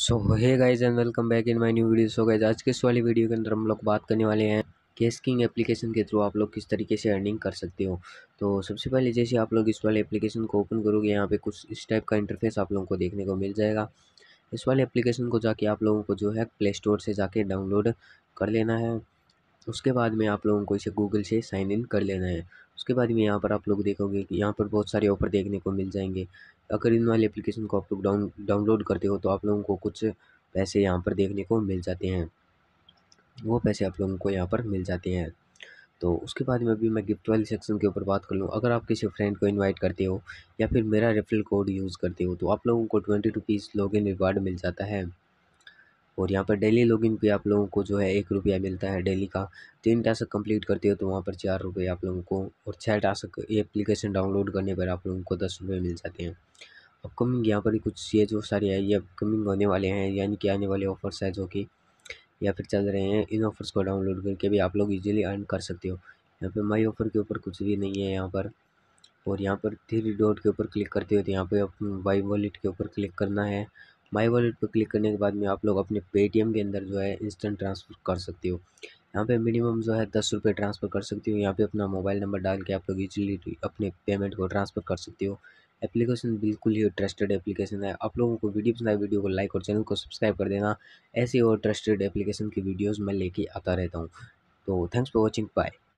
so hey guys and welcome back in my new video so guys आज के इस वाली वीडियो के अंदर हम लोग बात करने वाले हैं केसकिंग एप्लीकेशन के थ्रू आप लोग किस तरीके से अर्निंग कर सकते हो तो सबसे पहले जैसे आप लोग इस वाले एप्लीकेशन को ओपन करोगे यहाँ पे कुछ इस टाइप का इंटरफेस आप लोगों को देखने को मिल जाएगा इस वाले एप्लीकेशन को जाके आप लोगों को जो है प्ले स्टोर से जाके डाउनलोड कर लेना है उसके बाद में आप लोगों को इसे गूगल से साइन इन कर लेना है उसके बाद में यहाँ पर आप लोग देखोगे कि यहाँ पर बहुत सारे ऑफर देखने को मिल जाएंगे अगर इन वाले एप्लीकेशन को आप लोग डाउन डाउनलोड करते हो तो आप लोगों को कुछ पैसे यहाँ पर देखने को मिल जाते हैं वो पैसे आप लोगों को यहाँ पर मिल जाते हैं तो उसके बाद में अभी मैं गिफ्ट वाले सेक्शन के ऊपर बात कर लूँ अगर आप किसी फ्रेंड को इनवाइट करते हो या फिर मेरा रेफरल कोड यूज़ करते हो तो आप लोगों को ट्वेंटी रुपीज़ इन रिवार्ड मिल जाता है और यहाँ पर डेली लॉगिन पे आप लोगों को जो है एक रुपया मिलता है डेली का तीन टास्क कंप्लीट करते हो तो वहाँ पर चार रुपये आप लोगों को और छः टास्क ये एप्लीकेशन डाउनलोड करने पर आप लोगों को दस रुपये मिल जाते हैं अपकमिंग यहाँ पर कुछ ये जो सारे है ये अपकमिंग होने वाले हैं यानी कि आने वाले ऑफर्स हैं जो कि या फिर चल रहे हैं इन ऑफर्स को डाउनलोड करके भी आप लोग इजीली अर्न कर सकते हो यहाँ पर माई ऑफर के ऊपर कुछ भी नहीं है यहाँ पर और यहाँ पर थ्री डॉट के ऊपर क्लिक करते हो तो यहाँ पर बाई वॉलेट के ऊपर क्लिक करना है माय वॉलेट पर क्लिक करने के बाद में आप लोग अपने पेटीएम के अंदर जो है इंस्टेंट ट्रांसफ़र कर सकते हो यहाँ पे मिनिमम जो है दस रुपये ट्रांसफ़र कर सकते हो यहाँ पे अपना मोबाइल नंबर डाल के आप लोग इजीली अपने पेमेंट को ट्रांसफ़र कर सकते हो एप्लीकेशन बिल्कुल ही ट्रस्टेड एप्लीकेशन है आप लोगों को वीडियो पसंद आए वीडियो को लाइक और चैनल को सब्सक्राइब कर देना ऐसी और ट्रस्टेड एप्लीकेशन की वीडियोज़ मैं लेके आता रहता हूँ तो थैंक्स फॉर वॉचिंग बाय